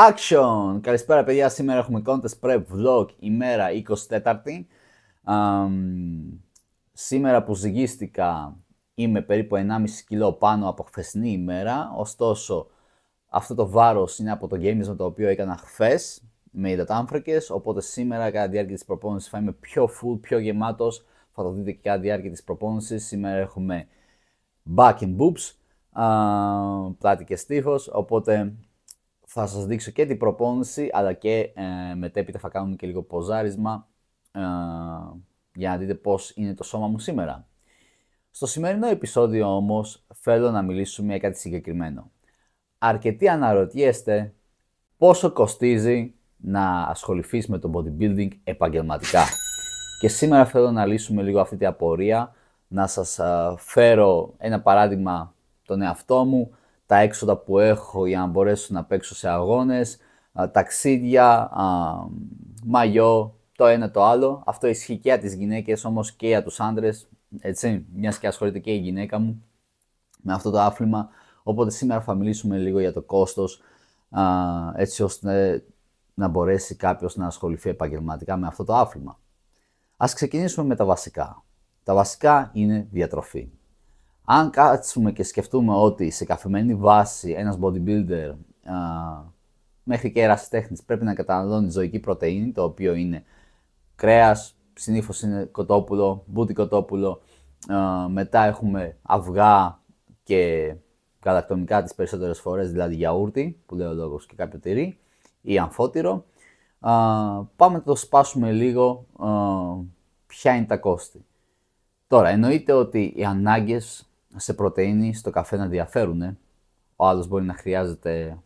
Action! Καλησπέρα παιδιά, σήμερα έχουμε contest prep vlog ημέρα 24η. σήμερα που ζυγίστηκα είμαι περίπου 1,5 κιλό πάνω από χθεσινή ημέρα, ωστόσο αυτό το βάρος είναι από το γέμισμα το οποίο έκανα χθες με υδατάνθρακες, οπότε σήμερα κατά τη διάρκεια της προπόνησης θα είμαι πιο full, πιο γεμάτος, θα το δείτε και κατά τη διάρκεια της προπόνησης. Σήμερα έχουμε back and boobs, uh, πλάτη και στίχος, οπότε θα σας δείξω και την προπόνηση, αλλά και ε, μετέπειτα θα κάνουμε και λίγο ποζάρισμα ε, για να δείτε πώς είναι το σώμα μου σήμερα. Στο σημερινό επεισόδιο όμως θέλω να μιλήσουμε για κάτι συγκεκριμένο. Αρκετοί αναρωτιέστε πόσο κοστίζει να ασχοληθείς με το bodybuilding επαγγελματικά. Και σήμερα θέλω να λύσουμε λίγο αυτή την απορία, να σας ε, φέρω ένα παράδειγμα τον εαυτό μου, τα έξοδα που έχω για να μπορέσω να παίξω σε αγώνες, ταξίδια, μαγιό, το ένα το άλλο. Αυτό ισχύει και για τις γυναίκες όμως και για τους άντρες, έτσι, μιας και ασχολείται και η γυναίκα μου με αυτό το άφλημα. Οπότε σήμερα θα μιλήσουμε λίγο για το κόστος, έτσι ώστε να μπορέσει κάποιος να ασχοληθεί επαγγελματικά με αυτό το άφλημα. Ας ξεκινήσουμε με τα βασικά. Τα βασικά είναι διατροφή. Αν κάτσουμε και σκεφτούμε ότι σε καθημερινή βάση ένας bodybuilder α, μέχρι και τέχνης, πρέπει να καταναλώνει ζωική πρωτεΐνη, το οποίο είναι κρέας, συνήθως είναι κοτόπουλο, μπούτι κοτόπουλο, α, μετά έχουμε αυγά και γαλακτομικά τις περισσότερες φορές, δηλαδή γιαούρτι, που λέει ο λόγος και κάποιο τυρί ή αμφότυρο. Α, πάμε να το σπάσουμε λίγο ποια είναι τα κόστη. Τώρα, εννοείται ότι οι ανάγκες σε πρωτεΐνη στο καφέ να διαφέρουν. Ο άλλος μπορεί να χρειάζεται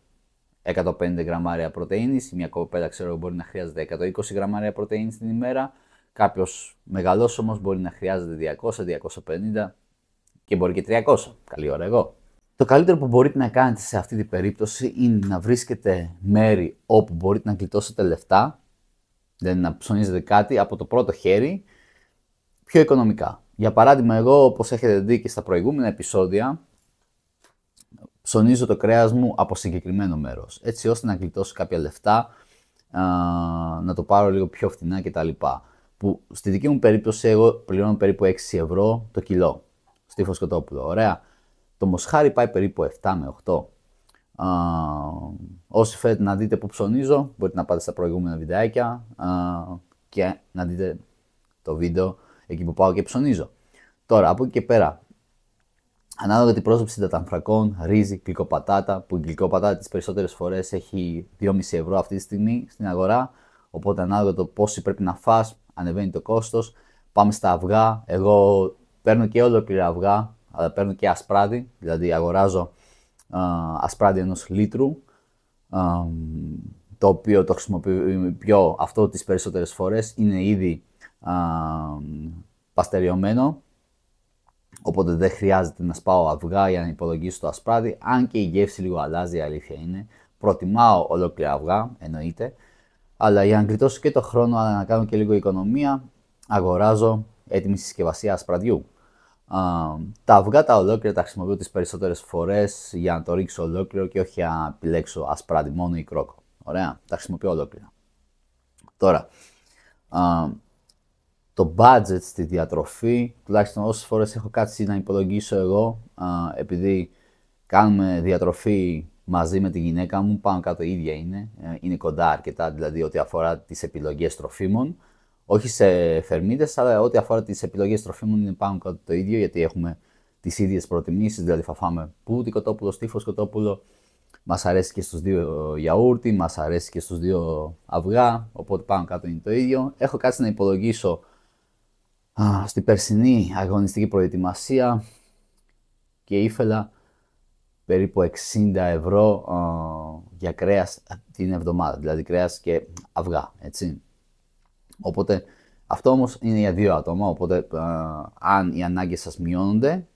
150 γραμμάρια πρωτενη, η μια κοπέλα ξέρω μπορεί να χρειάζεται 120 γραμμάρια πρωτενη την ημέρα. Κάποιος μεγαλό όμω μπορεί να χρειάζεται 200, 250 και μπορεί και 300. Καλή ώρα εγώ. Το καλύτερο που μπορείτε να κάνετε σε αυτή την περίπτωση είναι να βρίσκετε μέρη όπου μπορείτε να γλιτώσετε λεφτά, δηλαδή να ψωνίζετε κάτι από το πρώτο χέρι πιο οικονομικά. Για παράδειγμα, εγώ, όπως έχετε δει και στα προηγούμενα επεισόδια, ψωνίζω το κρέας μου από συγκεκριμένο μέρος, έτσι ώστε να γλιτώσω κάποια λεφτά, να το πάρω λίγο πιο φθηνά κτλ. Που στη δική μου περίπτωση εγώ πληρώνω περίπου 6 ευρώ το κιλό στη Φωσκοτόπουλο. Ωραία. Το μοσχάρι πάει περίπου 7 με 8. Α, όσοι θέλετε να δείτε που ψωνίζω, μπορείτε να πάτε στα προηγούμενα βιντεάκια α, και να δείτε το βίντεο εκεί που πάω και ψωνίζω. Τώρα, από εκεί και πέρα, Ανάλογα την πρόσωψη ταμφρακών, ρύζι, γλυκοπατάτα, που η γλυκοπατάτα τις περισσότερες φορές έχει 2,5 ευρώ αυτή τη στιγμή στην αγορά. Οπότε ανάλογα το πόσο πρέπει να φας, ανεβαίνει το κόστος. Πάμε στα αυγά. Εγώ παίρνω και ολόκληρα αυγά, αλλά παίρνω και ασπράδι, δηλαδή αγοράζω ασπράδι ενός λίτρου. το οποίο το χρησιμοποιώ αυτό τις περισσότερες φορές, είναι ήδη παστεριωμένο, οπότε δεν χρειάζεται να σπάω αυγά για να υπολογίσω το ασπράδι, αν και η γεύση λίγο αλλάζει, η αλήθεια είναι. Προτιμάω ολόκληρα αυγά, εννοείται, αλλά για να γλιτώσω και το χρόνο, αλλά να κάνω και λίγο οικονομία, αγοράζω έτοιμη συσκευασία ασπραδιού. τα αυγά τα ολόκληρα τα χρησιμοποιώ τις περισσότερες φορές για να το ρίξω ολόκληρο και όχι να επιλέξω ασπράδι μόνο ή κρόκο. Ωραία, τα χρησιμοποιώ ολόκληρα. Τώρα, το budget στη διατροφή, τουλάχιστον όσες φορές έχω κάτσει να υπολογίσω εγώ, α, επειδή κάνουμε διατροφή μαζί με τη γυναίκα μου, πάνω κάτω ίδια είναι, ε, είναι κοντά αρκετά, δηλαδή ό,τι αφορά τις επιλογές τροφίμων, όχι σε θερμίδες, αλλά ό,τι αφορά τις επιλογές τροφίμων είναι πάνω κάτω το ίδιο, γιατί έχουμε τις ίδιες προτιμήσεις, δηλαδή θα φάμε πούτι κοτόπουλο, στήφος κοτόπουλο, Μας αρέσει και στους δύο γιαούρτι, μας αρέσει και στους δύο αυγά. Οπότε πάνω κάτω είναι το ίδιο. Έχω κάτσει να υπολογίσω στην περσινή αγωνιστική προετοιμασία και ήθελα περίπου 60 ευρώ για κρέας την εβδομάδα, δηλαδή κρέας και αυγά, έτσι. Οπότε αυτό όμως είναι για δύο άτομα, οπότε αν οι ανάγκες σας μειώνονται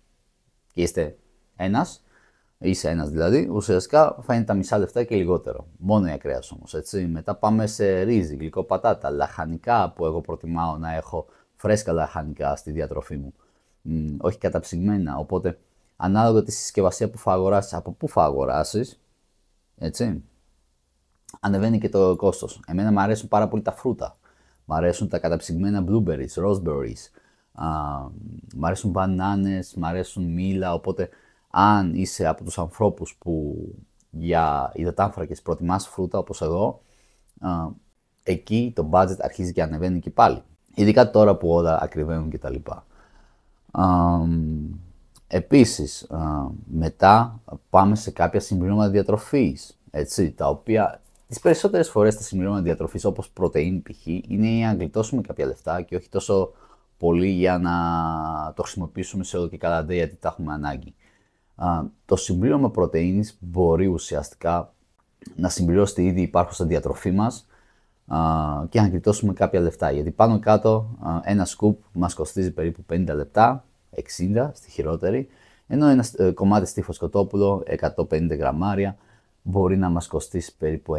και είστε ένας, είσαι ένας δηλαδή, ουσιαστικά θα είναι τα μισά λεφτά και λιγότερο. Μόνο για κρέας όμως, έτσι. Μετά πάμε σε ρύζι, γλυκό πατάτα, λαχανικά που εγώ προτιμάω να έχω φρέσκα λαχανικά στη διατροφή μου. όχι καταψυγμένα. Οπότε, ανάλογα τη συσκευασία που θα αγοράσεις, από πού θα αγοράσεις, έτσι, ανεβαίνει και το κόστος. Εμένα μου αρέσουν πάρα πολύ τα φρούτα. Μ' αρέσουν τα καταψυγμένα blueberries, roseberries. μου μ' αρέσουν μπανάνες, μ' αρέσουν μήλα, οπότε αν είσαι από τους ανθρώπους που για υδατάνθρακες προτιμάς φρούτα όπως εγώ, εκεί το budget αρχίζει και ανεβαίνει και πάλι. Ειδικά τώρα που όλα ακριβένουν κτλ. Επίσης, μετά πάμε σε κάποια συμπληρώματα διατροφής, έτσι, τα οποία τις περισσότερες φορές τα συμπληρώματα διατροφής όπως πρωτεΐνη π.χ. είναι για να γλιτώσουμε κάποια λεφτά και όχι τόσο πολύ για να το χρησιμοποιήσουμε σε όλο και καλά δε γιατί τα έχουμε ανάγκη. Το συμπλήρωμα πρωτεΐνης μπορεί ουσιαστικά να συμπληρώσει τη ήδη υπάρχουσα διατροφή μας και να γλιτώσουμε κάποια λεφτά. Γιατί πάνω κάτω ένα σκουπ μας κοστίζει περίπου 50 λεπτά, 60 στη χειρότερη, ενώ ένα ε, κομμάτι στίφο κοτόπουλο 150 γραμμάρια μπορεί να μας κοστίσει περίπου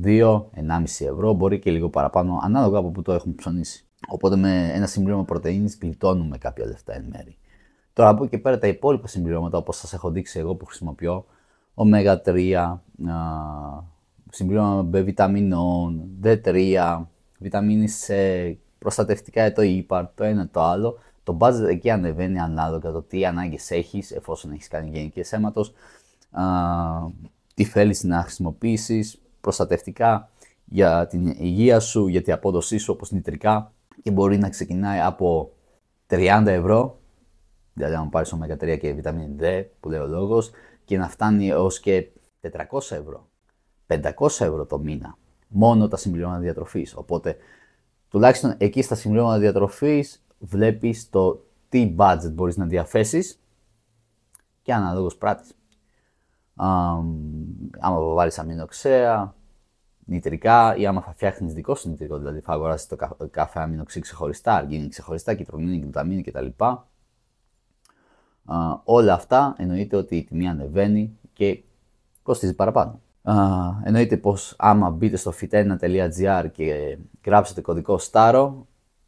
1,2-1,5 ευρώ, μπορεί και λίγο παραπάνω, ανάλογα από που το έχουμε ψωνίσει. Οπότε με ένα συμπλήρωμα πρωτεΐνης γλιτώνουμε κάποια λεφτά εν μέρη. Τώρα από εκεί και πέρα τα υπόλοιπα συμπληρώματα όπως σας έχω δείξει εγώ που χρησιμοποιώ, ω 3, συμπλήρωμα με βιταμινών, D3, βιταμίνη C, προστατευτικά το ύπαρ, το ένα το άλλο. Το budget εκεί ανεβαίνει ανάλογα το τι ανάγκες έχεις, εφόσον έχεις κάνει γενικές αίματος, τι θέλεις να χρησιμοποιήσεις, προστατευτικά για την υγεία σου, για την απόδοσή σου, όπως νητρικά, και μπορεί να ξεκινάει από 30 ευρώ, δηλαδή αν πάρει ω 3 και βιταμίνη D, που λέει ο λόγος, και να φτάνει έως και 400 ευρώ. 500 ευρώ το μήνα μόνο τα συμπληρώματα διατροφής. Οπότε τουλάχιστον εκεί στα συμπληρώματα διατροφής βλέπεις το τι budget μπορείς να διαθέσεις και αναλόγως πράτη. Άμα βάλεις αμινοξέα, νητρικά ή άμα θα φτιάχνεις δικό σου νητρικό, δηλαδή θα αγοράσεις το καφέ, κάθε αμινοξύ ξεχωριστά, αργίνη ξεχωριστά, κυτρομίνη, γλουταμίνη κτλ. όλα αυτά εννοείται ότι η τιμή ανεβαίνει και κοστίζει παραπάνω εννοείται πως άμα μπείτε στο fitena.gr και γράψετε κωδικό στάρο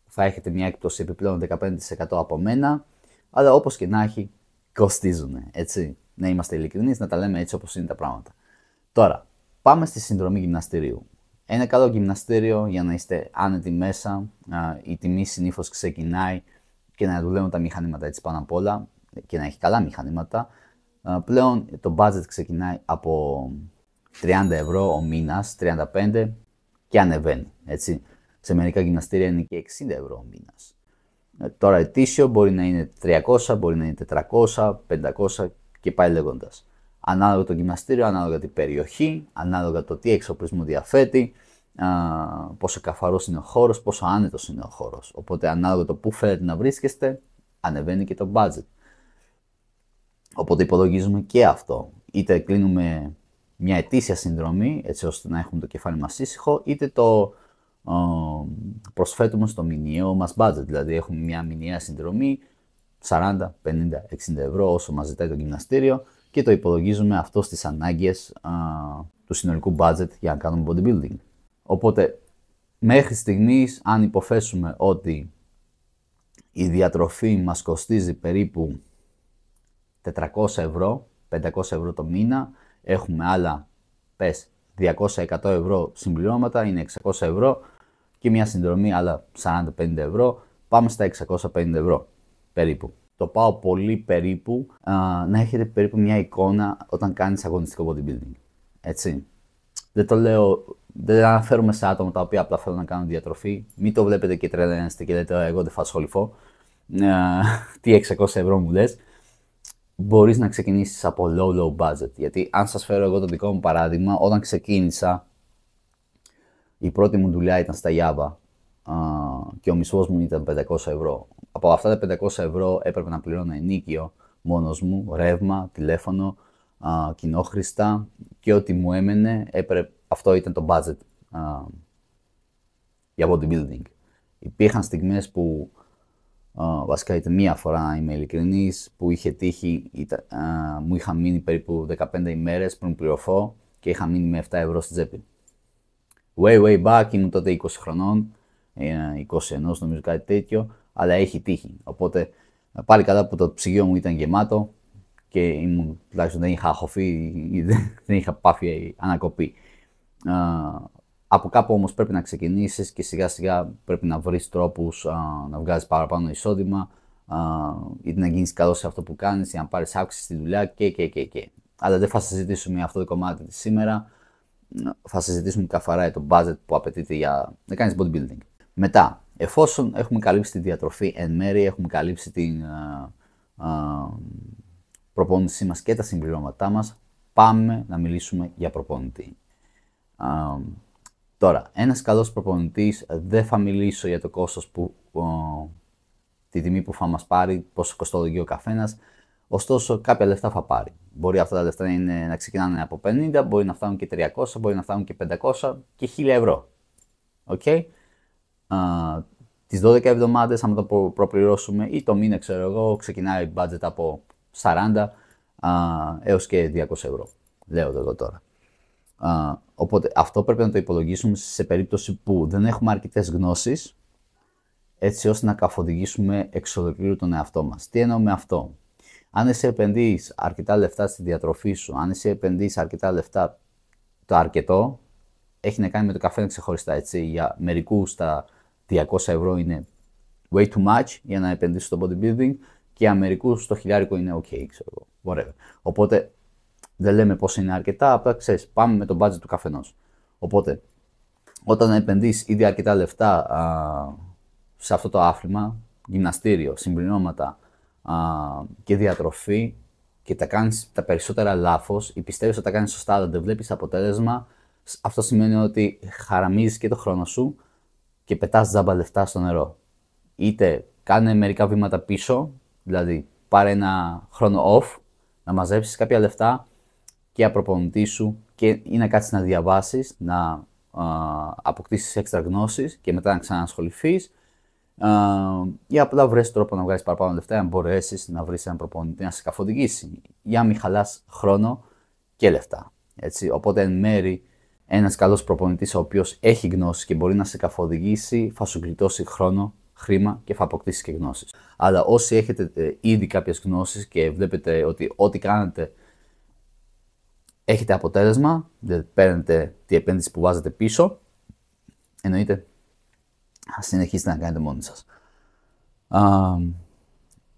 θα έχετε μια έκπτωση επιπλέον 15% από μένα αλλά όπως και να έχει κοστίζουν έτσι να είμαστε ειλικρινείς να τα λέμε έτσι όπως είναι τα πράγματα τώρα πάμε στη συνδρομή γυμναστηρίου ένα καλό γυμναστήριο για να είστε άνετοι μέσα η τιμή συνήθως ξεκινάει και να δουλεύουν τα μηχανήματα έτσι πάνω απ' όλα και να έχει καλά μηχανήματα uh, πλέον το budget ξεκινάει από 30 ευρώ ο μήνας, 35 και ανεβαίνει. Έτσι. Σε μερικά γυμναστήρια είναι και 60 ευρώ ο μήνας. Ε, τώρα ετήσιο μπορεί να είναι 300, μπορεί να είναι 400, 500 και πάει λέγοντας. Ανάλογα το γυμναστήριο, ανάλογα την περιοχή, ανάλογα το τι εξοπλισμό διαθέτει, πόσο καθαρός είναι ο χώρος, πόσο άνετος είναι ο χώρος. Οπότε ανάλογα το που θέλετε να βρίσκεστε, ανεβαίνει και το budget. Οπότε υπολογίζουμε και αυτό. Είτε κλείνουμε μια ετήσια συνδρομή, έτσι ώστε να έχουμε το κεφάλι μας ήσυχο, είτε το ε, προσφέτουμε στο μηνιαίο μας budget. Δηλαδή έχουμε μια μηνιαία συνδρομή 40, 50, 60 ευρώ όσο μας ζητάει το γυμναστήριο και το υπολογίζουμε αυτό στις ανάγκες ε, του συνολικού budget για να κάνουμε bodybuilding. Οπότε μέχρι στιγμής αν υποθέσουμε ότι η διατροφή μας κοστίζει περίπου 400 ευρώ, 500 ευρώ το μήνα, έχουμε άλλα, πες, 200-100 ευρώ συμπληρώματα, είναι 600 ευρώ και μια συνδρομή άλλα 40-50 ευρώ, πάμε στα 650 ευρώ περίπου. Το πάω πολύ περίπου α, να έχετε περίπου μια εικόνα όταν κάνεις αγωνιστικό bodybuilding. Έτσι. Δεν το λέω, δεν αναφέρομαι σε άτομα τα οποία απλά θέλουν να κάνουν διατροφή. Μην το βλέπετε και τρελαίνεστε και λέτε εγώ δεν θα ασχοληθώ. τι 600 ευρώ μου λες μπορείς να ξεκινήσεις από low, low budget. Γιατί αν σας φέρω εγώ το δικό μου παράδειγμα, όταν ξεκίνησα, η πρώτη μου δουλειά ήταν στα Java και ο μισθός μου ήταν 500 ευρώ. Από αυτά τα 500 ευρώ έπρεπε να πληρώνω ενίκιο μόνος μου, ρεύμα, τηλέφωνο, κοινόχρηστα και ό,τι μου έμενε, έπρεπε, αυτό ήταν το budget για bodybuilding. Υπήρχαν στιγμές που βασικά ήταν μία φορά, είμαι ειλικρινής, που είχε τύχει, μου είχα μείνει περίπου 15 ημέρες πριν πληρωθώ και είχα μείνει με 7 ευρώ στην τσέπη. Way, way back, ήμουν τότε 20 χρονών, 21 ε, νομίζω κάτι τέτοιο, αλλά έχει τύχει. Οπότε πάλι καλά που το ψυγείο μου ήταν γεμάτο και ήμουν, τουλάχιστον δεν είχα χωθεί, δεν είχα πάθει ανακοπή. Από κάπου όμως πρέπει να ξεκινήσεις και σιγά σιγά πρέπει να βρεις τρόπους να βγάζεις παραπάνω εισόδημα α, ή να γίνεις καλό σε αυτό που κάνεις ή να πάρεις αύξηση στη δουλειά και και και και. Αλλά δεν θα συζητήσουμε αυτό το κομμάτι σήμερα. Θα συζητήσουμε καθαρά για το budget που απαιτείται για να κάνεις bodybuilding. Μετά, εφόσον έχουμε καλύψει τη διατροφή εν μέρη, έχουμε καλύψει την α, προπόνησή μας και τα συμπληρώματά μας, πάμε να μιλήσουμε για προπονητή. Τώρα, ένας καλός προπονητής ε, δεν θα μιλήσω για το κόστος που, τη τιμή που θα μας πάρει, πόσο κοστολογεί ο καθένας, ωστόσο κάποια λεφτά θα πάρει. Μπορεί αυτά τα λεφτά να ξεκινάνε από 50, μπορεί να φτάνουν και 300, μπορεί να φτάνουν και 500 και 1000 ευρώ. Okay? Α, τις 12 εβδομάδες, αν το προπληρώσουμε ή το μήνα, ξέρω εγώ, ξεκινάει budget από 40 α, έως και 200 ευρώ. Λέω εδώ τώρα. Οπότε αυτό πρέπει να το υπολογίσουμε σε περίπτωση που δεν έχουμε αρκετές γνώσεις έτσι ώστε να καθοδηγήσουμε εξ ολοκλήρου τον εαυτό μας. Τι εννοώ με αυτό. Αν εσύ επενδύεις αρκετά λεφτά στη διατροφή σου, αν εσύ επενδύεις αρκετά λεφτά το αρκετό, έχει να κάνει με το καφέ ξεχωριστά. Έτσι. Για μερικούς τα 200 ευρώ είναι way too much για να επενδύσεις στο bodybuilding και για μερικούς το χιλιάρικο είναι ok, ξέρω εγώ. Οπότε δεν λέμε πώ είναι αρκετά, απλά ξέρεις, πάμε με τον budget του καθενό. Οπότε, όταν επενδύσει ήδη αρκετά λεφτά α, σε αυτό το άφημα, γυμναστήριο, συμπληρώματα α, και διατροφή και τα κάνεις τα περισσότερα λάθος ή ότι τα κάνεις σωστά αλλά δεν βλέπεις αποτέλεσμα, αυτό σημαίνει ότι χαραμίζεις και το χρόνο σου και πετάς ζάμπα λεφτά στο νερό. Είτε κάνε μερικά βήματα πίσω, δηλαδή πάρε ένα χρόνο off, να μαζέψεις κάποια λεφτά και απροπονητή σου και ή να κάτσεις να διαβάσεις, να α, αποκτήσεις έξτρα γνώσεις και μετά να ξανασχοληθείς ή απλά βρες τρόπο να βγάλεις παραπάνω λεφτά αν μπορέσεις να βρεις έναν προπονητή να σε καθοδηγήσει για να μην χαλάς χρόνο και λεφτά. Έτσι. Οπότε εν μέρη ένας καλός προπονητής ο οποίος έχει γνώσεις και μπορεί να σε καφοδηγήσει, θα σου γλιτώσει χρόνο χρήμα και θα αποκτήσεις και γνώσεις. Αλλά όσοι έχετε ε, ήδη κάποιες γνώσεις και βλέπετε ότι ό,τι κάνετε έχετε αποτέλεσμα, δεν παίρνετε την επένδυση που βάζετε πίσω, εννοείται ας συνεχίσετε να κάνετε μόνοι σας. Α,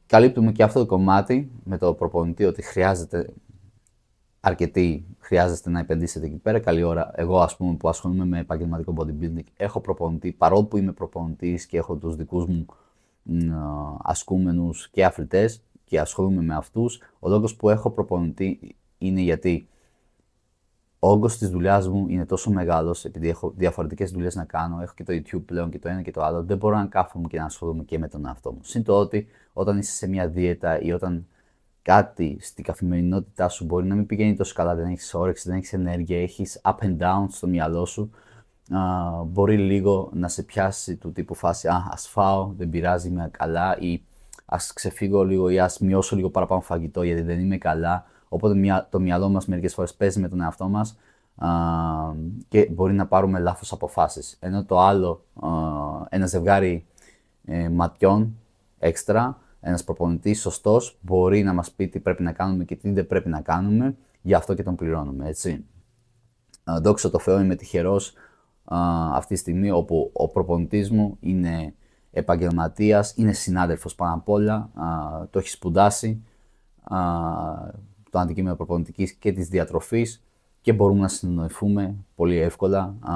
καλύπτουμε και αυτό το κομμάτι με το προπονητή ότι χρειάζεται αρκετοί χρειάζεστε να επενδύσετε εκεί πέρα. Καλή ώρα. Εγώ, ας πούμε, που ασχολούμαι με επαγγελματικό bodybuilding, έχω προπονητή, παρόλο που είμαι προπονητής και έχω τους δικούς μου ασκούμενους και αθλητές και ασχολούμαι με αυτούς, ο λόγος που έχω προπονητή είναι γιατί όγκος της δουλειάς μου είναι τόσο μεγάλος, επειδή έχω διαφορετικές δουλειές να κάνω, έχω και το YouTube πλέον και το ένα και το άλλο, δεν μπορώ να κάθομαι και να ασχολούμαι και με τον εαυτό μου. Συν το ότι όταν είσαι σε μια δίαιτα ή όταν κάτι στην καθημερινότητά σου μπορεί να μην πηγαίνει τόσο καλά, δεν έχεις όρεξη, δεν έχεις ενέργεια, έχεις up and down στο μυαλό σου, α, μπορεί λίγο να σε πιάσει του τύπου φάση Α, ας φάω, δεν πειράζει, είμαι καλά, ή ας ξεφύγω λίγο, ή ας μειώσω λίγο παραπάνω φαγητό γιατί δεν είμαι καλά. Οπότε το μυαλό μας μερικές φορές παίζει με τον εαυτό μας και μπορεί να πάρουμε λάθος αποφάσεις. Ενώ το άλλο, ένα ζευγάρι ε, ματιών έξτρα, ένας προπονητής, σωστός μπορεί να μας πει τι πρέπει να κάνουμε και τι δεν πρέπει να κάνουμε, γι' αυτό και τον πληρώνουμε, έτσι. Δόξα τω Θεώ είμαι τυχερός αυτή τη στιγμή όπου ο προπονητής μου είναι επαγγελματίας, είναι συνάδελφος πάνω απ' όλα, το έχει σπουδάσει, το αντικείμενο προπονητικής και της διατροφής και μπορούμε να συνεννοηθούμε πολύ εύκολα. Α,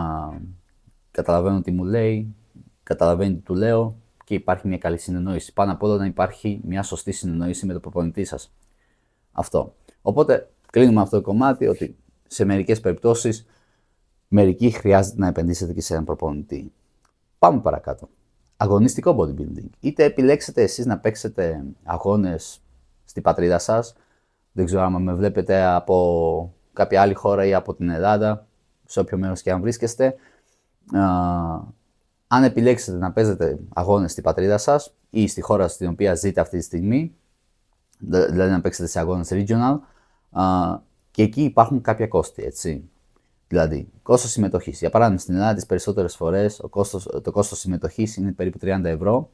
καταλαβαίνω τι μου λέει, καταλαβαίνει τι του λέω και υπάρχει μια καλή συνεννόηση. Πάνω απ' όλα να υπάρχει μια σωστή συνεννόηση με τον προπονητή σας. Αυτό. Οπότε κλείνουμε αυτό το κομμάτι ότι σε μερικές περιπτώσεις μερικοί χρειάζεται να επενδύσετε και σε έναν προπονητή. Πάμε παρακάτω. Αγωνιστικό bodybuilding. Είτε επιλέξετε εσείς να παίξετε αγώνες στην πατρίδα σας, δεν ξέρω αν με βλέπετε από κάποια άλλη χώρα ή από την Ελλάδα, σε όποιο μέρος και αν βρίσκεστε. αν επιλέξετε να παίζετε αγώνες στην πατρίδα σας ή στη χώρα στην οποία ζείτε αυτή τη στιγμή, δηλαδή να παίξετε σε αγώνες regional, α, και εκεί υπάρχουν κάποια κόστη, έτσι. Δηλαδή, κόστος συμμετοχής. Για παράδειγμα, στην Ελλάδα τις περισσότερες φορές το κόστος συμμετοχής είναι περίπου 30 ευρώ,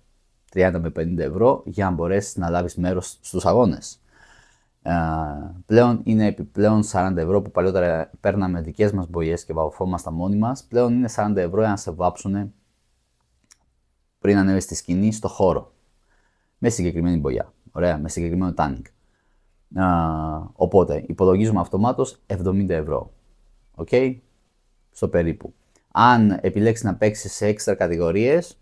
30 με 50 ευρώ, για να μπορέσεις να λάβεις μέρος στους αγώνες. Ε, πλέον είναι επιπλέον 40 ευρώ που παλιότερα παίρναμε δικές μας μπογιές και βαφόμασταν μόνοι μας. Πλέον είναι 40 ευρώ να σε βάψουν πριν ανέβεις στη σκηνή στο χώρο. Με συγκεκριμένη μπογιά. Ωραία, με συγκεκριμένο τάνικ. Ε, οπότε υπολογίζουμε αυτομάτως 70 ευρώ. Οκ, okay? στο περίπου. Αν επιλέξεις να παίξεις σε έξτρα κατηγορίες,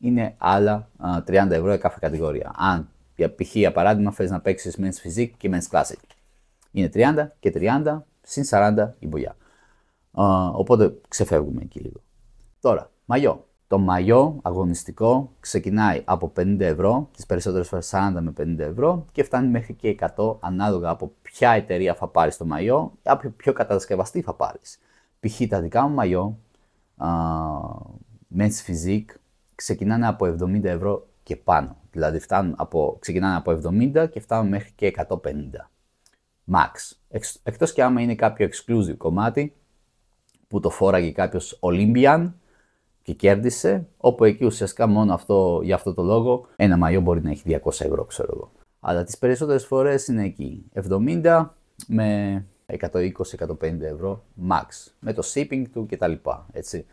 είναι άλλα 30 ε, ευρώ κάθε κατηγορία. Αν για π.χ. για παράδειγμα, θες να παίξεις Men's Physique και Men's Classic. Είναι 30 και 30 συν 40 η μπουλιά. οπότε ξεφεύγουμε εκεί λίγο. Τώρα, μαγιό. Το μαγιό αγωνιστικό ξεκινάει από 50 ευρώ, τις περισσότερες φορές 40 με 50 ευρώ και φτάνει μέχρι και 100 ανάλογα από ποια εταιρεία θα πάρεις το μαγιό ή από ποιο κατασκευαστή θα πάρεις. Π.χ. τα δικά μου μαγιό, uh, Men's Physique, ξεκινάνε από 70 ευρώ και πάνω. Δηλαδή φτάνουν από, ξεκινάνε από 70 και φτάνουν μέχρι και 150. Max. Εκτός και άμα είναι κάποιο exclusive κομμάτι που το φόραγε κάποιος Olympian και κέρδισε, όπου εκεί ουσιαστικά μόνο αυτό, για αυτό το λόγο ένα μαγιό μπορεί να έχει 200 ευρώ ξέρω εγώ. Αλλά τις περισσότερες φορές είναι εκεί. 70 με 120-150 ευρώ max με το shipping του κτλ. Έτσι.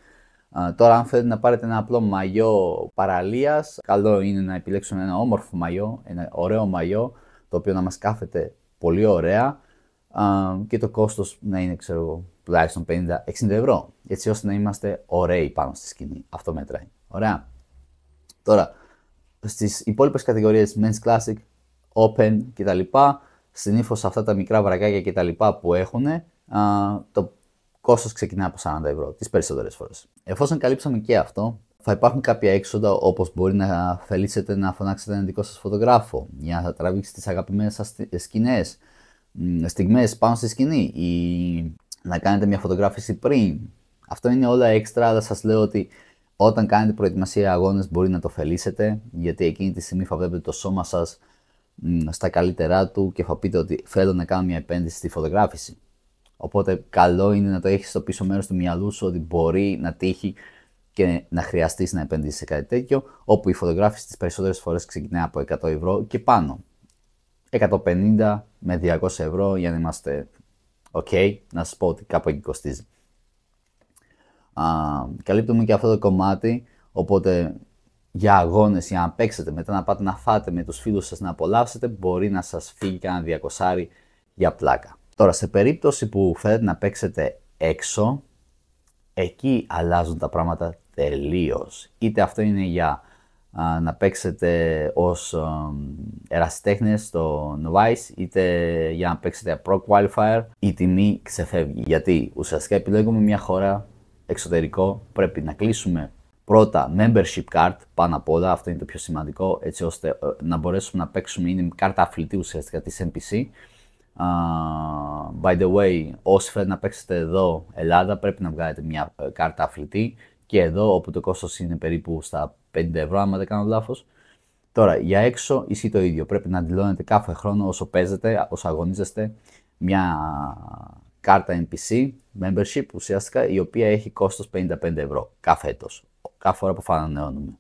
Τώρα, αν θέλετε να πάρετε ένα απλό μαγιό παραλίας, καλό είναι να επιλέξουμε ένα όμορφο μαγιό, ένα ωραίο μαγιό, το οποίο να μας κάθεται πολύ ωραία και το κόστος να είναι, ξέρω εγώ, τουλάχιστον 50-60 ευρώ. Έτσι ώστε να είμαστε ωραίοι πάνω στη σκηνή. Αυτό μετράει. Ωραία. Τώρα, στις υπόλοιπες κατηγορίες Men's Classic, Open κτλ. Συνήθως αυτά τα μικρά βραγκάκια κτλ. που έχουν, το κόστος ξεκινά από 40 ευρώ τις περισσότερες φορές. Εφόσον καλύψαμε και αυτό, θα υπάρχουν κάποια έξοδα όπως μπορεί να θελήσετε να φωνάξετε έναν δικό σας φωτογράφο για να τραβήξετε τι αγαπημένες σας σκηνέ, στιγμές πάνω στη σκηνή ή να κάνετε μια φωτογράφηση πριν. Αυτό είναι όλα έξτρα, αλλά σας λέω ότι όταν κάνετε προετοιμασία αγώνες μπορεί να το θελήσετε γιατί εκείνη τη στιγμή θα βλέπετε το σώμα σας στα καλύτερά του και θα πείτε ότι θέλω να κάνω μια επένδυση στη φωτογράφηση. Οπότε καλό είναι να το έχεις στο πίσω μέρος του μυαλού σου ότι μπορεί να τύχει και να χρειαστείς να επενδύσεις σε κάτι τέτοιο, όπου η φωτογράφηση τις περισσότερες φορές ξεκινάει από 100 ευρώ και πάνω. 150 με 200 ευρώ για να είμαστε ok, να σας πω ότι κάπου εκεί κοστίζει. καλύπτουμε και αυτό το κομμάτι, οπότε για αγώνες, για να παίξετε, μετά να πάτε να φάτε με τους φίλους σας να απολαύσετε, μπορεί να σας φύγει κανένα διακοσάρι για πλάκα. Τώρα, σε περίπτωση που θέλετε να παίξετε έξω, εκεί αλλάζουν τα πράγματα τελείως. Είτε αυτό είναι για να παίξετε ως ερασιτέχνες στο Vice, είτε για να παίξετε Pro Qualifier, η τιμή ξεφεύγει. Γιατί ουσιαστικά επιλέγουμε μια χώρα εξωτερικό, πρέπει να κλείσουμε πρώτα membership card πάνω απ' όλα, αυτό είναι το πιο σημαντικό, έτσι ώστε ε, να μπορέσουμε να παίξουμε, είναι κάρτα αθλητή ουσιαστικά της NPC, By the way, όσοι θέλετε να παίξετε εδώ Ελλάδα πρέπει να βγάλετε μια ε, κάρτα αθλητή και εδώ όπου το κόστος είναι περίπου στα 50 ευρώ, άμα δεν κάνω λάθος. Τώρα, για έξω ισχύει το ίδιο. Πρέπει να δηλώνετε κάθε χρόνο όσο παίζετε, όσο αγωνίζεστε, μια κάρτα NPC, membership ουσιαστικά, η οποία έχει κόστος 55 ευρώ κάθε έτος. κάθε φορά που φανανεώνουμε.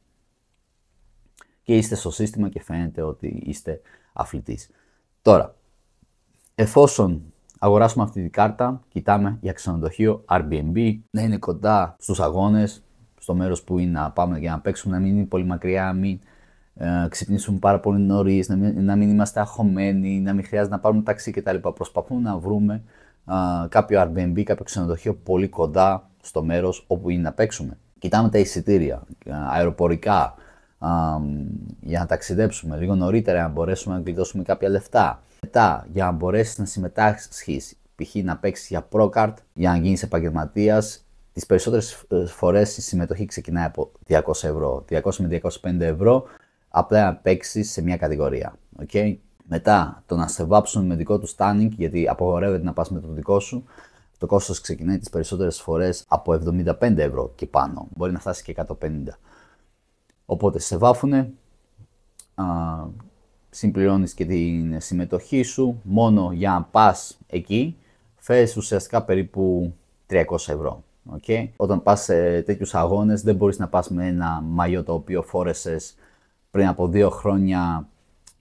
Και είστε στο σύστημα και φαίνεται ότι είστε αθλητής. Τώρα, εφόσον αγοράσουμε αυτή την κάρτα, κοιτάμε για ξενοδοχείο Airbnb, να είναι κοντά στους αγώνες, στο μέρος που είναι να πάμε για να παίξουμε, να μην είναι πολύ μακριά, να μην ε, ξυπνήσουμε πάρα πολύ νωρίς, να, να, μην είμαστε αγχωμένοι, να μην χρειάζεται να πάρουμε ταξί κτλ. Προσπαθούμε να βρούμε ε, κάποιο Airbnb, κάποιο ξενοδοχείο πολύ κοντά στο μέρος όπου είναι να παίξουμε. Κοιτάμε τα εισιτήρια, αεροπορικά, ε, για να ταξιδέψουμε λίγο νωρίτερα, να μπορέσουμε να κλειδώσουμε κάποια λεφτά λεπτά για να μπορέσεις να συμμετάσχει, π.χ. να παίξεις για πρόκαρτ, για να γίνεις επαγγελματίας, τις περισσότερες ε, φορές η συμμετοχή ξεκινάει από 200 ευρώ, 200 με 205 ευρώ, απλά να παίξεις σε μια κατηγορία. Okay? Μετά το να σε βάψουν με δικό τους standing, γιατί απογορεύεται να πας με το δικό σου, το κόστος ξεκινάει τις περισσότερες φορές από 75 ευρώ και πάνω. Μπορεί να φτάσει και 150. Οπότε σε βάφουνε συμπληρώνεις και την συμμετοχή σου μόνο για να πας εκεί φέρεις ουσιαστικά περίπου 300 ευρώ. Όταν πας σε τέτοιους αγώνες δεν μπορείς να πας με ένα μαγιό το οποίο φόρεσες πριν από δύο χρόνια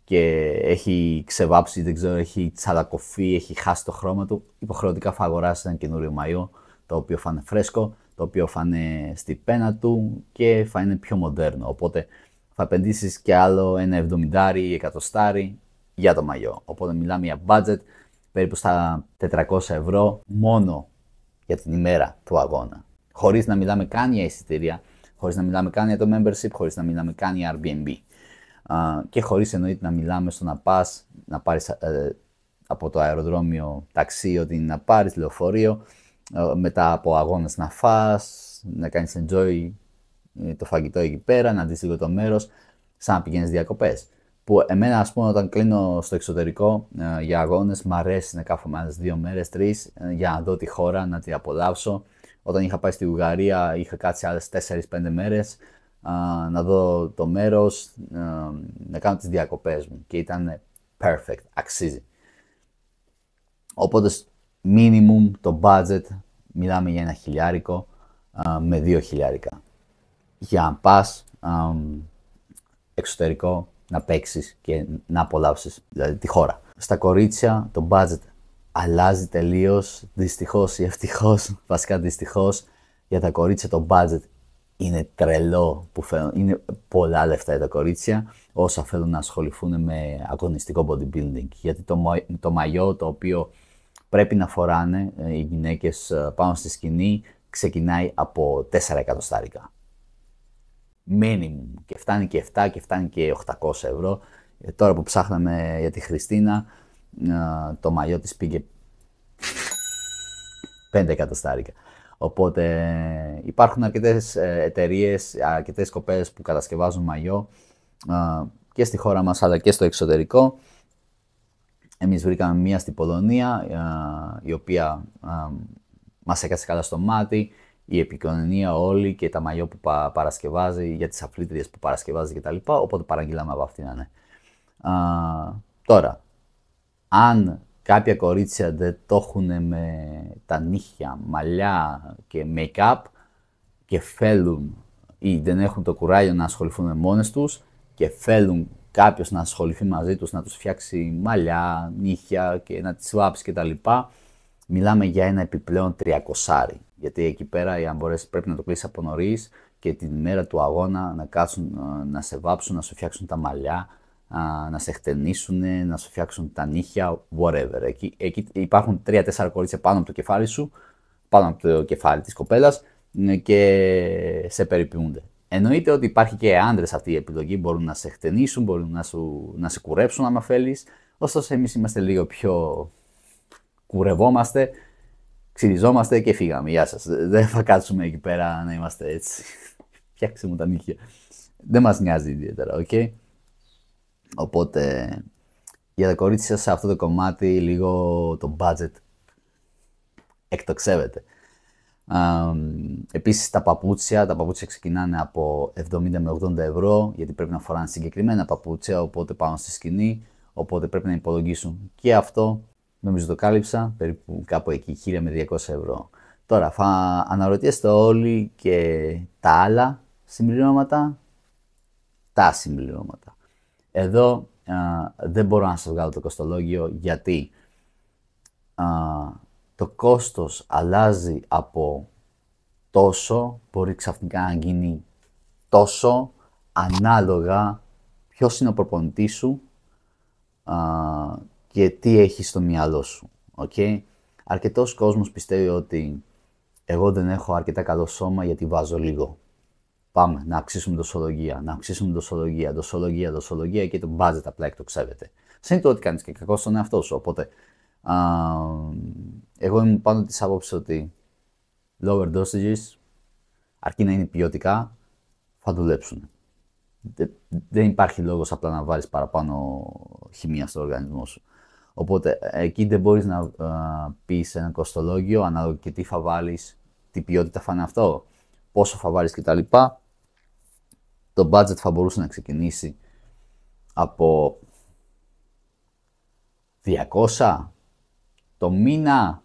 και έχει ξεβάψει, δεν ξέρω, έχει τσαλακωθεί, έχει χάσει το χρώμα του. Υποχρεωτικά θα αγοράσεις ένα καινούριο μαγιό το οποίο φανε φρέσκο, το οποίο φανε στη πένα του και θα είναι πιο μοντέρνο. Οπότε θα επενδύσεις και άλλο ένα 70 ή 100 για το μαγιό. Οπότε μιλάμε για budget περίπου στα 400 ευρώ μόνο για την ημέρα του αγώνα. Χωρίς να μιλάμε καν για εισιτήρια, χωρίς να μιλάμε καν για το membership, χωρίς να μιλάμε καν για Airbnb. Και χωρίς εννοείται να μιλάμε στο να πας, να πάρεις ε, από το αεροδρόμιο ταξί, ότι να πάρεις λεωφορείο, ε, μετά από αγώνες να φας, να κάνεις enjoy ε, το φαγητό εκεί πέρα, να δεις λίγο το μέρος, σαν να πηγαίνεις διακοπές. Που εμένα, ας πούμε, όταν κλείνω στο εξωτερικό ε, για αγώνες, μου αρέσει να κάθομαι άλλε δύο μέρες, τρεις, ε, για να δω τη χώρα, να τη απολαύσω. Όταν είχα πάει στη Ουγγαρία, είχα κάτσει άλλες 4-5 μέρε να δω το μέρος, ε, να κάνω τις διακοπές μου. Και ήταν perfect, αξίζει. Οπότε, minimum το budget, μιλάμε για ένα χιλιάρικο ε, με δύο χιλιάρικα για να πας εξωτερικό να παίξεις και να απολαύσεις δηλαδή, τη χώρα. Στα κορίτσια το budget αλλάζει τελείως. Δυστυχώς ή ευτυχώς, βασικά δυστυχώς, για τα κορίτσια το budget είναι τρελό που Είναι πολλά λεφτά για τα κορίτσια όσα θέλουν να ασχοληθούν με αγωνιστικό bodybuilding. Γιατί το, το μαγιό το οποίο πρέπει να φοράνε ε, οι γυναίκες ε, πάνω στη σκηνή ξεκινάει από 4 εκατοστάρικα minimum και φτάνει και 7 και φτάνει και 800 ευρώ. Ε, τώρα που ψάχναμε για τη Χριστίνα, ε, το μαλλιό της πήγε 5 εκατοστάρικα. Οπότε ε, υπάρχουν αρκετές εταιρείες, αρκετές κοπέλες που κατασκευάζουν μαγιό και στη χώρα μας αλλά και στο εξωτερικό. Εμείς βρήκαμε μία στην Πολωνία η οποία μας έκασε καλά στο μάτι η επικοινωνία όλη και τα μαλλιό που παρασκευάζει, για τις αφλήτριες που παρασκευάζει κτλ. Οπότε παραγγείλαμε από αυτήν, ναι. είναι. τώρα, αν κάποια κορίτσια δεν το έχουν με τα νύχια, μαλλιά και make-up και θέλουν ή δεν έχουν το κουράγιο να ασχοληθούν μόνες τους και θέλουν κάποιος να ασχοληθεί μαζί τους, να τους φτιάξει μαλλιά, νύχια και να τις βάψει κτλ. Μιλάμε για ένα επιπλέον τριακοσάρι. Γιατί εκεί πέρα, ε, αν μπορέσεις, πρέπει να το κλείσεις από νωρίς και την μέρα του αγώνα να κάτσουν, ε, να σε βάψουν, να σου φτιάξουν τα μαλλιά, να σε χτενίσουν, να σου φτιάξουν τα νύχια, whatever. εκει εκεί υπάρχουν τρία-τέσσερα κορίτσια πάνω από το κεφάλι σου, πάνω από το κεφάλι της κοπέλας ε, και σε περιποιούνται. Εννοείται ότι υπάρχει και άντρες αυτή η επιλογή, μπορούν να σε χτενίσουν, μπορούν να, σου, να σε κουρέψουν άμα θέλεις. Ωστόσο, εμείς είμαστε λίγο πιο κουρευόμαστε ξυριζόμαστε και φύγαμε. Γεια σας. Δεν θα κάτσουμε εκεί πέρα να είμαστε έτσι. Φτιάξε μου τα νύχια. Δεν μας νοιάζει ιδιαίτερα, οκ. Okay? Οπότε για τα κορίτσια σε αυτό το κομμάτι λίγο το budget εκτοξεύεται. Επίσης τα παπούτσια, τα παπούτσια ξεκινάνε από 70 με 80 ευρώ γιατί πρέπει να φοράνε συγκεκριμένα παπούτσια οπότε πάνω στη σκηνή οπότε πρέπει να υπολογίσουν και αυτό Νομίζω το κάλυψα περίπου κάπου εκεί, 1000 με 200 ευρώ. Τώρα θα αναρωτιέστε όλοι και τα άλλα συμπληρώματα, τα συμπληρώματα. Εδώ δεν μπορώ να σας βγάλω το κοστολόγιο γιατί α, το κόστος αλλάζει από τόσο, μπορεί ξαφνικά να γίνει τόσο, ανάλογα ποιος είναι ο προπονητής σου, α, και τι έχει στο μυαλό σου. Okay? Αρκετός κόσμος πιστεύει ότι εγώ δεν έχω αρκετά καλό σώμα γιατί βάζω λίγο. Πάμε να αυξήσουμε δοσολογία, να αυξήσουμε δοσολογία, δοσολογία, δοσολογία και το budget απλά εκτοξεύεται. Σαν το ότι κάνεις και κακό στον εαυτό σου. Οπότε, εγώ είμαι πάνω της άποψης ότι lower dosages, αρκεί να είναι ποιοτικά, θα δουλέψουν. Δεν υπάρχει λόγος απλά να βάλεις παραπάνω χημεία στο οργανισμό σου. Οπότε ε, εκεί δεν μπορείς να ε, πεις ένα κοστολόγιο ανάλογα και τι θα βάλεις, τι ποιότητα θα είναι αυτό, πόσο θα βάλεις κτλ. Το budget θα μπορούσε να ξεκινήσει από 200 το μήνα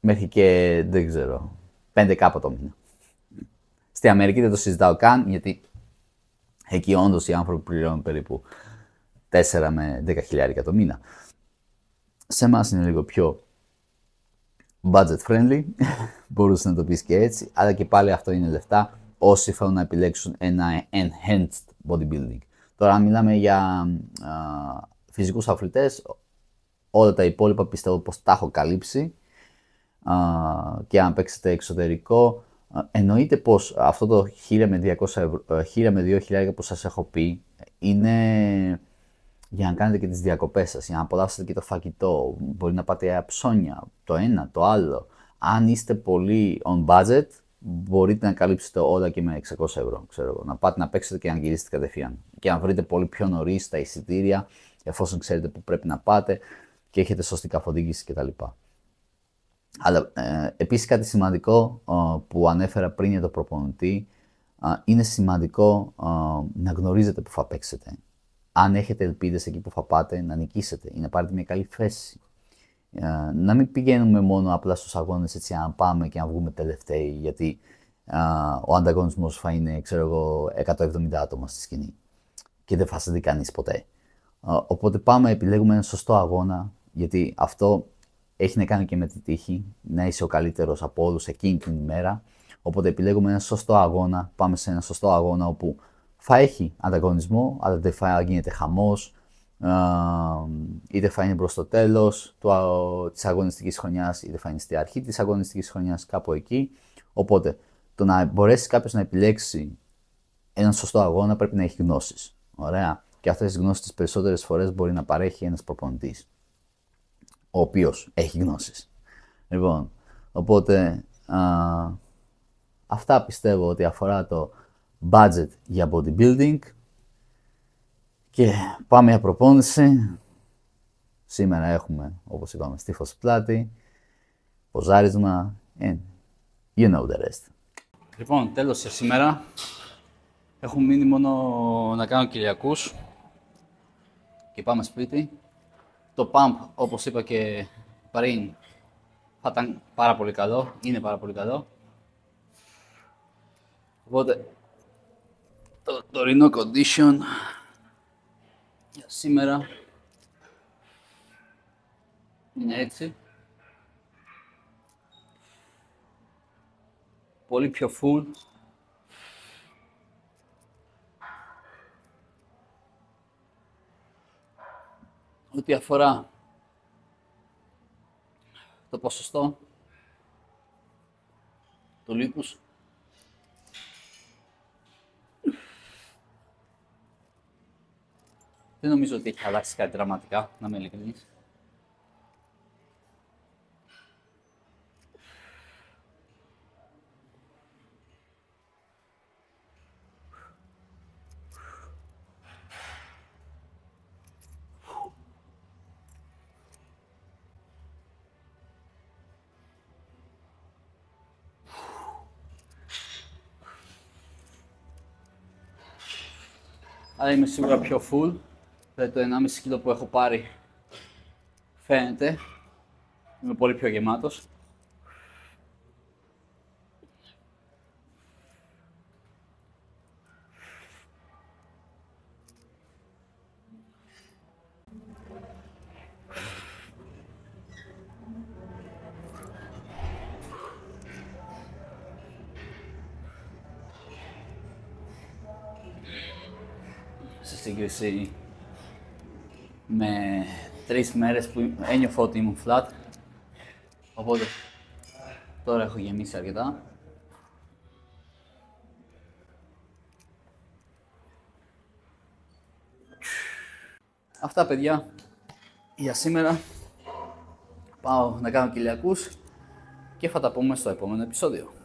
μέχρι και δεν ξέρω, 5 κάπου το μήνα. Στη Αμερική δεν το συζητάω καν γιατί εκεί όντως οι άνθρωποι πληρώνουν περίπου 4 με 10 χιλιάρια το μήνα. Σε εμάς είναι λίγο πιο budget friendly, μπορούσε να το πεις και έτσι, αλλά και πάλι αυτό είναι λεφτά όσοι θέλουν να επιλέξουν ένα enhanced bodybuilding. Τώρα αν μιλάμε για α, φυσικούς αθλητές, όλα τα υπόλοιπα πιστεύω πως τα έχω καλύψει και αν παίξετε εξωτερικό, εννοείται πως αυτό το 1000 με, 200 ευρώ, 2000 που σας έχω πει είναι για να κάνετε και τις διακοπές σας, για να απολαύσετε και το φαγητό, μπορεί να πάτε ψώνια, το ένα, το άλλο. Αν είστε πολύ on budget, μπορείτε να καλύψετε όλα και με 600 ευρώ, ξέρω εγώ. Να πάτε να παίξετε και να γυρίσετε κατευθείαν. Και να βρείτε πολύ πιο νωρίς τα εισιτήρια, εφόσον ξέρετε που πρέπει να πάτε και έχετε σωστή καθοδήγηση κτλ. Αλλά ε, επίσης κάτι σημαντικό ε, που ανέφερα πριν για το προπονητή, ε, είναι σημαντικό ε, να γνωρίζετε που θα παίξετε αν έχετε ελπίδες εκεί που θα πάτε να νικήσετε ή να πάρετε μια καλή θέση. Ε, να μην πηγαίνουμε μόνο απλά στους αγώνες έτσι αν πάμε και αν βγούμε τελευταίοι γιατί ε, ο ανταγωνισμός θα είναι ξέρω εγώ 170 άτομα στη σκηνή και δεν θα σε δει κανείς ποτέ. Ε, οπότε πάμε, επιλέγουμε έναν σωστό αγώνα γιατί αυτό έχει να κάνει και με τη τύχη, να είσαι ο καλύτερος από όλους εκείνη την ημέρα. Οπότε επιλέγουμε έναν σωστό αγώνα, πάμε σε έναν σωστό αγώνα όπου θα έχει ανταγωνισμό, αλλά δεν θα γίνεται χαμός, ε, είτε θα είναι προς το τέλος, της αγωνιστικής χρονιάς, είτε θα είναι στη αρχή της αγωνιστικής χρονία, κάπου εκεί. Οπότε, το να μπορέσει κάποιος να επιλέξει έναν σωστό αγώνα πρέπει να έχει γνώσεις. Ωραία. Και αυτές τις γνώσεις τις περισσότερες φορές μπορεί να παρέχει ένας προπονητής. ο οποίος έχει γνώσεις. Λοιπόν, οπότε α, αυτά πιστεύω ότι αφορά το budget για bodybuilding και πάμε για προπόνηση. Σήμερα έχουμε, όπως είπαμε, στήφος πλάτη, ποζάρισμα, and you know the rest. Λοιπόν, τέλος για σήμερα. έχω μείνει μόνο να κάνω Κυλιακούς και πάμε σπίτι. Το pump, όπως είπα και πριν, θα ήταν πάρα πολύ καλό, είναι πάρα πολύ καλό. Οπότε τωρινό condition για σήμερα είναι έτσι. Πολύ πιο φουλ, Ό,τι αφορά το ποσοστό του λίπους Δεν νομίζω ότι έχει αλλάξει κάτι δραματικά, να με ειλικρινής. Αλλά είμαι σίγουρα πιο full Δηλαδή το 1,5 κιλό που έχω πάρει φαίνεται. Είμαι πολύ πιο γεμάτος. Στην σύγκριση μέρες που ένιωθω ότι ήμουν flat. Οπότε τώρα έχω γεμίσει αρκετά. Αυτά παιδιά για σήμερα. Πάω να κάνω κοιλιακούς και θα τα πούμε στο επόμενο επεισόδιο.